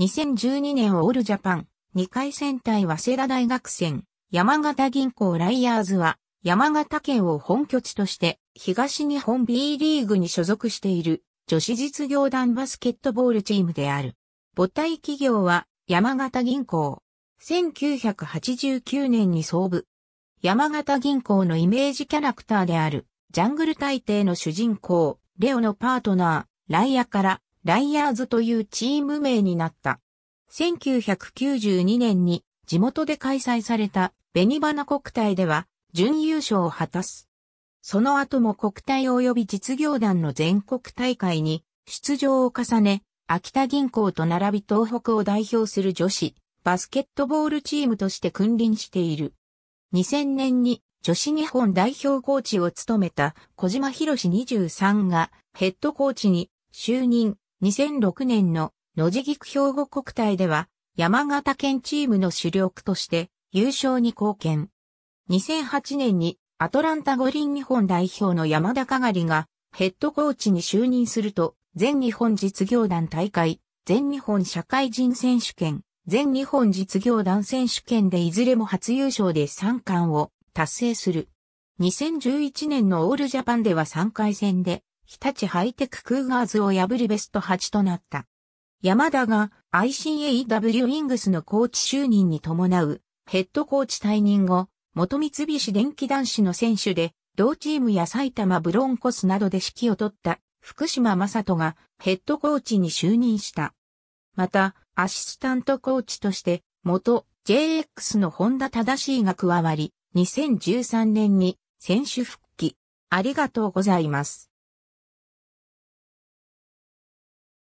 2012年オールジャパン、2回戦隊早稲田大学戦、山形銀行ライヤーズは、山形県を本拠地として、東日本 B リーグに所属している、女子実業団バスケットボールチームである。母体企業は、山形銀行。1989年に創部。山形銀行のイメージキャラクターである、ジャングル大帝の主人公、レオのパートナー、ライヤから、ライヤーズというチーム名になった。1992年に地元で開催されたベニバナ国体では準優勝を果たす。その後も国体及び実業団の全国大会に出場を重ね、秋田銀行と並び東北を代表する女子バスケットボールチームとして君臨している。2000年に女子日本代表コーチを務めた小島博士23がヘッドコーチに就任。2006年の野地菊兵庫国体では山形県チームの主力として優勝に貢献。2008年にアトランタ五輪日本代表の山田かがりがヘッドコーチに就任すると全日本実業団大会、全日本社会人選手権、全日本実業団選手権でいずれも初優勝で3冠を達成する。2011年のオールジャパンでは3回戦で日立ハイテククーガーズを破りベスト8となった。山田が ICAW ウィングスのコーチ就任に伴うヘッドコーチ退任後、元三菱電機男子の選手で、同チームや埼玉ブロンコスなどで指揮を取った福島正人がヘッドコーチに就任した。また、アシスタントコーチとして、元 JX の本田正が加わり、2013年に選手復帰。ありがとうございます。